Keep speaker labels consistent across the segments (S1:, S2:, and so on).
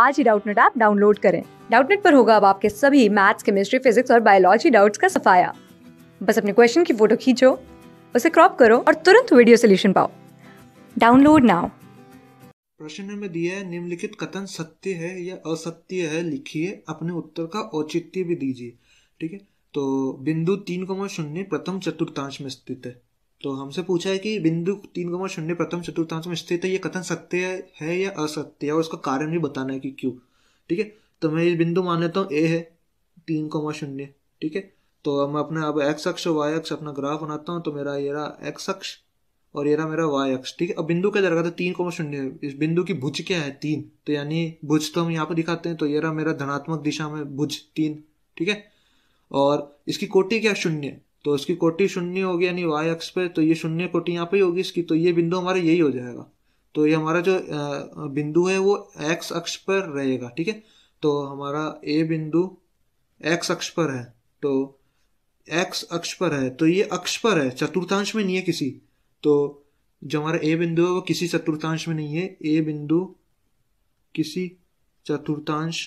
S1: आज ही Doubtnut app download करें डाउटनेट पर होगा अब आपके सभी मैथ्स केमिस्ट्री फिजिक्स और बायोलॉजी डाउट्स का सफाया बस अपने क्वेश्चन की फोटो खींचो उसे क्रॉप करो और तुरंत वीडियो सोल्यूशन पाओ डाउनलोड नाउ
S2: प्रश्न में दिया है निम्नलिखित कथन सत्य है या असत्य है लिखिए अपने उत्तर का औचित्य भी दीजिए ठीक है तो बिंदु तीन को शून्य प्रथम चतुर्थांश में स्थित है तो हमसे पूछा है कि बिंदु तीन गुमा शून्य प्रथम चतुर्थांश में स्थित है ये कथन सत्य है या असत्य है और उसका कारण भी बताना है कि क्यों ठीक है तो मैं ये बिंदु मान लेता हूँ ए है तीन कोमा शून्य ठीक है तो हम अपना अब एक्स अक्ष और वाई अक्ष अपना ग्राफ बनाता हूँ तो मेरा ये रहा एक्स अक्ष और ये रहा मेरा वाई अक्ष ठीक है अब बिंदु क्या लगा था तो तीन कोमा शून्य इस बिंदु की भुज क्या है तीन तो यानी भुज तो हम यहाँ पर दिखाते हैं तो ये रहा मेरा धनात्मक दिशा में भुज तीन ठीक है और इसकी कोटि क्या शून्य तो इसकी कोटि शून्य होगी यानी वाई अक्ष पे तो ये शून्य कोटि यहाँ पे ही होगी इसकी तो ये बिंदु हमारा यही हो जाएगा तो ये हमारा जो बिंदु है वो एक्स अक्ष पर रहेगा ठीक है तो हमारा ए बिंदु एक्स अक्ष पर है तो एक्स अक्ष पर है तो ये अक्ष पर है चतुर्थांश में नहीं है किसी तो जो हमारा ए बिंदु है वो किसी चतुर्थांश में नहीं है ए बिंदु किसी चतुर्थांश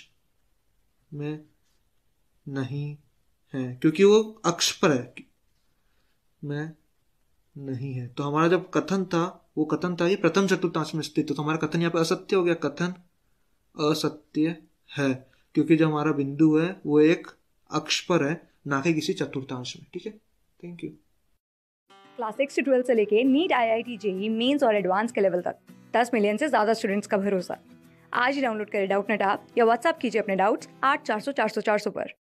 S2: में नहीं है क्योंकि वो अक्ष पर है में नहीं है तो हमारा जब कथन था वो कथन था ये प्रथम चतुर्थांश में स्थित तो हमारा कथन यहाँ पे असत्य हो गया कथन असत्य है क्योंकि जो हमारा बिंदु है वो एक अक्ष पर है ना कि किसी चतुर्थांश में ठीक है थैंक यू
S1: क्लास सिक्स से ट्वेल्थ से लेके NEET I I T JEE mains और एडवांस के लेवल तक दस मिलियन से ज्यादा स्टूडेंट्स का भरोसा आज ही डाउनलोड करें डाउट नेट आप या व्हाट्सअप कीजिए अपने डाउट्स आठ चार सौ चार सौ चार सौ पर